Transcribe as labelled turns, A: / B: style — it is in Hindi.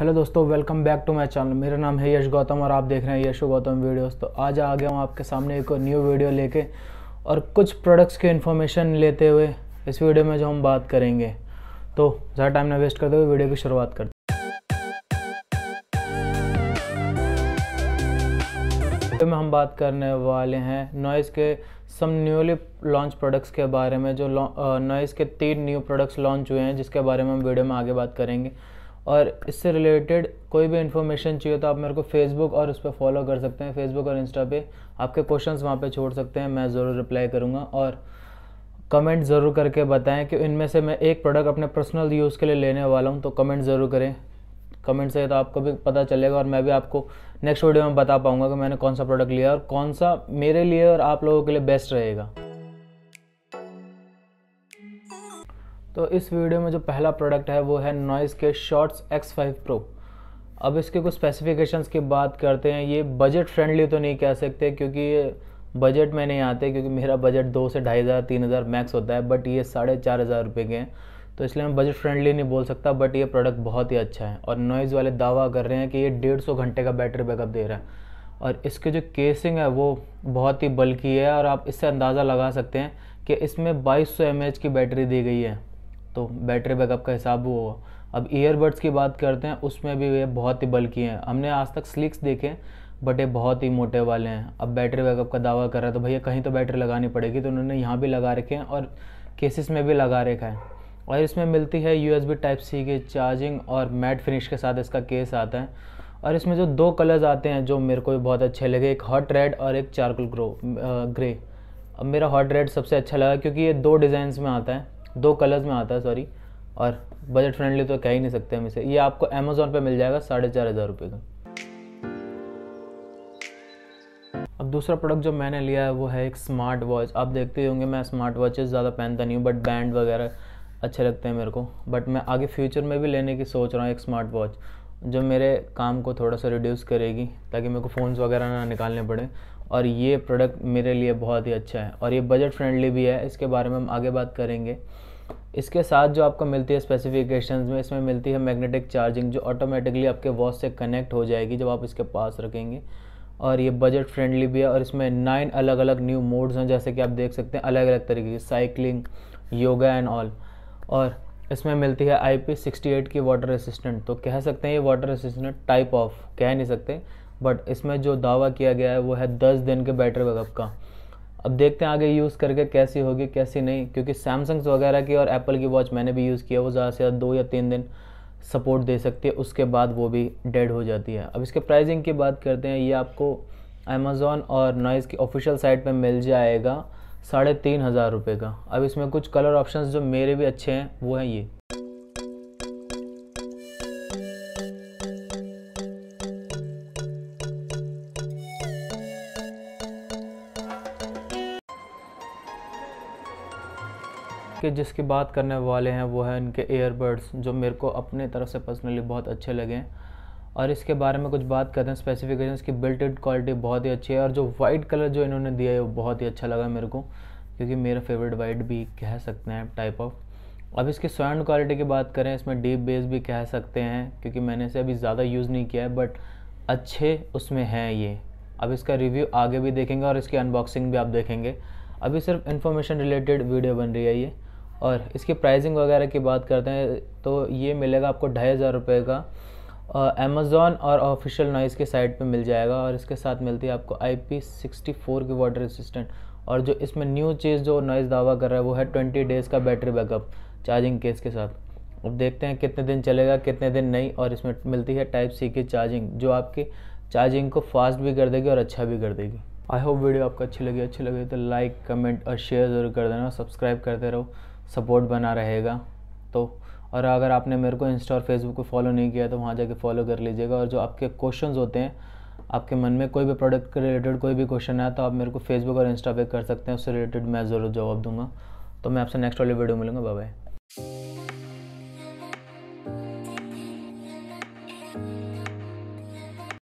A: हेलो दोस्तों welcome back to my channel मेरा नाम है यश गौतम और आप देख रहे हैं यशो गौतम वीडियोस तो आज आ गया हूँ आपके सामने एक और न्यू वीडियो लेके और कुछ प्रोडक्ट्स के इन्फॉर्मेशन लेते हुए इस वीडियो में जो हम बात करेंगे तो ज़्यादा टाइम ना वेस्ट करते हुए वीडियो की शुरुआत करते वीडियो में हम बात करने वाले हैं नॉइज़ के सम न्यूली लॉन्च प्रोडक्ट्स के बारे में जो नॉइज़ के तीन न्यू प्रोडक्ट्स लॉन्च हुए हैं जिसके बारे में हम वीडियो में आगे बात करेंगे और इससे रिलेटेड कोई भी इन्फॉर्मेशन चाहिए तो आप मेरे को फेसबुक और उस पर फॉलो कर सकते हैं फेसबुक और इंस्टा पे आपके क्वेश्चंस वहाँ पे छोड़ सकते हैं मैं ज़रूर रिप्लाई करूँगा और कमेंट ज़रूर करके बताएं कि इनमें से मैं एक प्रोडक्ट अपने पर्सनल यूज़ के लिए लेने वाला हूँ तो कमेंट ज़रूर करें कमेंट से तो आपको भी पता चलेगा और मैं भी आपको नेक्स्ट वीडियो में बता पाऊँगा कि मैंने कौन सा प्रोडक्ट लिया और कौन सा मेरे लिए और आप लोगों के लिए बेस्ट रहेगा तो इस वीडियो में जो पहला प्रोडक्ट है वो है नॉइस के शॉर्ट्स एक्स फाइव प्रो अब इसके कुछ स्पेसिफिकेशंस की बात करते हैं ये बजट फ्रेंडली तो नहीं कह सकते क्योंकि बजट में नहीं आते क्योंकि मेरा बजट दो से ढाई हज़ार तीन हज़ार मैक्स होता है बट ये साढ़े चार हज़ार रुपये के हैं तो इसलिए मैं बजट फ्रेंडली नहीं बोल सकता बट ये प्रोडक्ट बहुत ही अच्छा है और नॉइज़ वाले दावा कर रहे हैं कि ये डेढ़ सौ घंटे का बैटरी बैकअप दे रहा है और इसके जो केसिंग है वो बहुत ही बल्कि है और आप इससे अंदाज़ा लगा सकते हैं कि इसमें बाईस सौ की बैटरी दी गई है तो बैटरी बैकअप का हिसाब वो होगा अब ईयरबड्स की बात करते हैं उसमें भी ये बहुत ही बल्कि हैं हमने आज तक स्लिक्स देखे बट ये बहुत ही मोटे वाले हैं अब बैटरी बैकअप का दावा कर रहा है तो भैया कहीं तो बैटरी लगानी पड़ेगी तो उन्होंने यहाँ भी लगा रखे हैं और केसेस में भी लगा रखा है और इसमें मिलती है U S B type C की चार्जिंग और मैट फिनिश के साथ इसका केस आता है और इसमें जो दो कलर्स आते हैं जो मेरे को भी बहुत अच्छे लगे एक हॉट रेड और एक चारकुल ग्रो ग्रे अब मेरा हॉट रेड सबसे अच्छा लगा क्योंकि ये दो डिज़ाइंस में आता है दो कलर्स में आता है सॉरी और बजट फ्रेंडली तो कह ही नहीं सकते हम इसे ये आपको अमेज़ोन पर मिल जाएगा साढ़े चार हज़ार रुपये का अब दूसरा प्रोडक्ट जो मैंने लिया है वो है एक स्मार्ट वॉच आप देखते होंगे मैं स्मार्ट वॉचेज़ ज़्यादा पहनता नहीं हूँ बट बैंड वगैरह अच्छे लगते हैं मेरे को बट मैं आगे फ्यूचर में भी लेने की सोच रहा हूँ एक स्मार्ट वॉच जो मेरे काम को थोड़ा सा रिड्यूस करेगी ताकि मेरे को फ़ोन्स वगैरह ना निकालने पड़े और ये प्रोडक्ट मेरे लिए बहुत ही अच्छा है और ये बजट फ्रेंडली भी है इसके बारे में हम आगे बात करेंगे इसके साथ जो आपको मिलती है स्पेसिफिकेशन में इसमें मिलती है मैग्नेटिक चार्जिंग जो ऑटोमेटिकली आपके वॉच से कनेक्ट हो जाएगी जब आप इसके पास रखेंगे और ये बजट फ्रेंडली भी है और इसमें नाइन अलग अलग न्यू मोड्स हैं जैसे कि आप देख सकते हैं अलग अलग तरीके की साइकिलिंग योगा एंड ऑल और इसमें मिलती है आई पी सिक्सटी एट की वाटर असिस्टेंट तो कह सकते हैं ये वाटर असिस्टेंट टाइप ऑफ कह नहीं सकते बट इसमें जो दावा किया गया है वो है दस दिन के बैटरी बैकअप का अब देखते हैं आगे यूज़ करके कैसी होगी कैसी नहीं क्योंकि सैमसंग्स वगैरह की और एप्पल की वॉच मैंने भी यूज़ किया वो ज़्यादा से ज़्यादा दो या तीन दिन सपोर्ट दे सकती है उसके बाद वो भी डेड हो जाती है अब इसके प्राइसिंग की बात करते हैं ये आपको अमेज़ोन और नॉइज़ की ऑफिशियल साइट पर मिल जाएगा साढ़े तीन हज़ार रुपये का अब इसमें कुछ कलर ऑप्शंस जो मेरे भी अच्छे हैं वो हैं ये कि जिसकी बात करने वाले हैं वो है इनके एयरबर्ड्स जो मेरे को अपने तरफ से पर्सनली बहुत अच्छे लगे हैं और इसके बारे में कुछ बात करते हैं स्पेसिफिकेशन की बिल्ट इन क्वालिटी बहुत ही अच्छी है और जो वाइट कलर जो इन्होंने दिया है वो बहुत ही अच्छा लगा मेरे को क्योंकि मेरा फेवरेट वाइट भी कह सकते हैं टाइप ऑफ अब इसकी साउंड क्वालिटी की बात करें इसमें डीप बेस भी कह सकते हैं क्योंकि मैंने इसे अभी ज़्यादा यूज़ नहीं किया है बट अच्छे उसमें हैं ये अब इसका रिव्यू आगे भी देखेंगे और इसकी अनबॉक्सिंग भी आप देखेंगे अभी सिर्फ इन्फॉर्मेशन रिलेटेड वीडियो बन रही है ये और इसकी प्राइसिंग वगैरह की बात करते हैं तो ये मिलेगा आपको ढाई हज़ार रुपये का अमेज़ोन और ऑफिशियल नॉइज़ के साइट पे मिल जाएगा और इसके साथ मिलती है आपको आई पी सिक्सटी फोर की वाटर रेसिस्टेंट और जो इसमें न्यू चीज़ जो नॉइज़ दावा कर रहा है वो है ट्वेंटी डेज़ का बैटरी बैकअप चार्जिंग केस के साथ अब देखते हैं कितने दिन चलेगा कितने दिन नहीं और इसमें मिलती है टाइप सी की चार्जिंग जो आपकी चार्जिंग को फास्ट भी कर देगी और अच्छा भी कर देगी आई होप वीडियो आपको अच्छी लगी अच्छी लगी तो लाइक कमेंट और शेयर ज़रूर कर देना सब्सक्राइब करते रहो सपोर्ट बना रहेगा तो और अगर आपने मेरे को इंस्टा और फेसबुक को फॉलो नहीं किया तो वहाँ जाके फॉलो कर लीजिएगा और जो आपके क्वेश्चंस होते हैं आपके मन में कोई भी प्रोडक्ट के रिलेटेड कोई भी क्वेश्चन है तो आप मेरे को फेसबुक और इंस्टा पे कर सकते हैं उससे रिलेटेड मैं ज़रूर जवाब दूंगा तो मैं आपसे नेक्स्ट वाली वीडियो मिलूँगा बाय